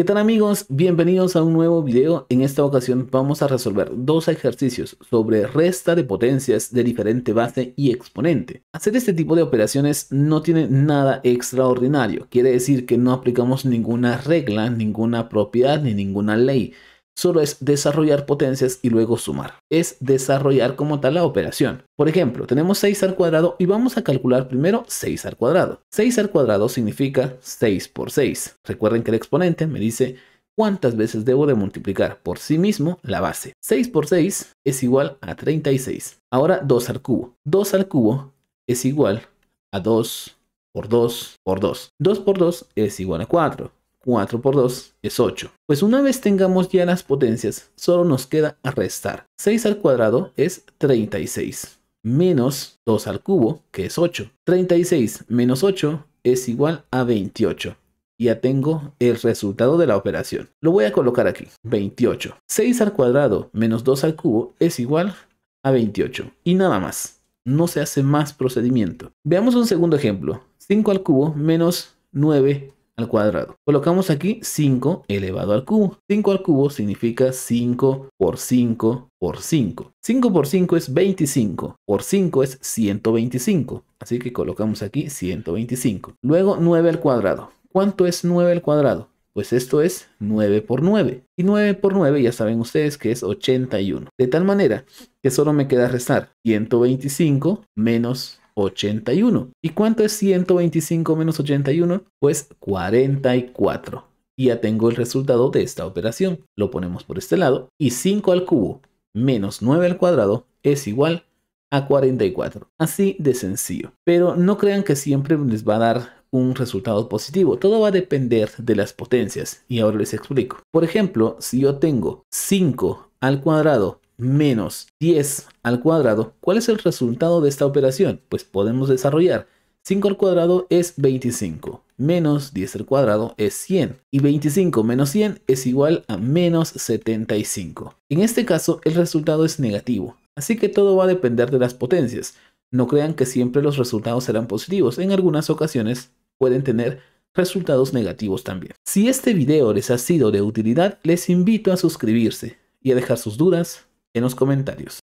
¿Qué tal amigos? Bienvenidos a un nuevo video. En esta ocasión vamos a resolver dos ejercicios sobre resta de potencias de diferente base y exponente. Hacer este tipo de operaciones no tiene nada extraordinario, quiere decir que no aplicamos ninguna regla, ninguna propiedad ni ninguna ley solo es desarrollar potencias y luego sumar. Es desarrollar como tal la operación. Por ejemplo, tenemos 6 al cuadrado y vamos a calcular primero 6 al cuadrado. 6 al cuadrado significa 6 por 6. Recuerden que el exponente me dice cuántas veces debo de multiplicar por sí mismo la base. 6 por 6 es igual a 36. Ahora 2 al cubo. 2 al cubo es igual a 2 por 2 por 2. 2 por 2 es igual a 4. 4 por 2 es 8. Pues una vez tengamos ya las potencias, solo nos queda restar. 6 al cuadrado es 36, menos 2 al cubo, que es 8. 36 menos 8 es igual a 28. Ya tengo el resultado de la operación. Lo voy a colocar aquí, 28. 6 al cuadrado menos 2 al cubo es igual a 28. Y nada más. No se hace más procedimiento. Veamos un segundo ejemplo. 5 al cubo menos 9 cuadrado. Colocamos aquí 5 elevado al cubo. 5 al cubo significa 5 por 5 por 5. 5 por 5 es 25, por 5 es 125. Así que colocamos aquí 125. Luego 9 al cuadrado. ¿Cuánto es 9 al cuadrado? Pues esto es 9 por 9. Y 9 por 9 ya saben ustedes que es 81. De tal manera que solo me queda restar 125 menos 81. ¿Y cuánto es 125 menos 81? Pues 44. Y ya tengo el resultado de esta operación. Lo ponemos por este lado. Y 5 al cubo menos 9 al cuadrado es igual a 44. Así de sencillo. Pero no crean que siempre les va a dar un resultado positivo. Todo va a depender de las potencias. Y ahora les explico. Por ejemplo, si yo tengo 5 al cuadrado menos 10 al cuadrado, ¿cuál es el resultado de esta operación? Pues podemos desarrollar 5 al cuadrado es 25, menos 10 al cuadrado es 100 y 25 menos 100 es igual a menos 75. En este caso el resultado es negativo, así que todo va a depender de las potencias. No crean que siempre los resultados serán positivos, en algunas ocasiones pueden tener resultados negativos también. Si este video les ha sido de utilidad, les invito a suscribirse y a dejar sus dudas, en los comentarios.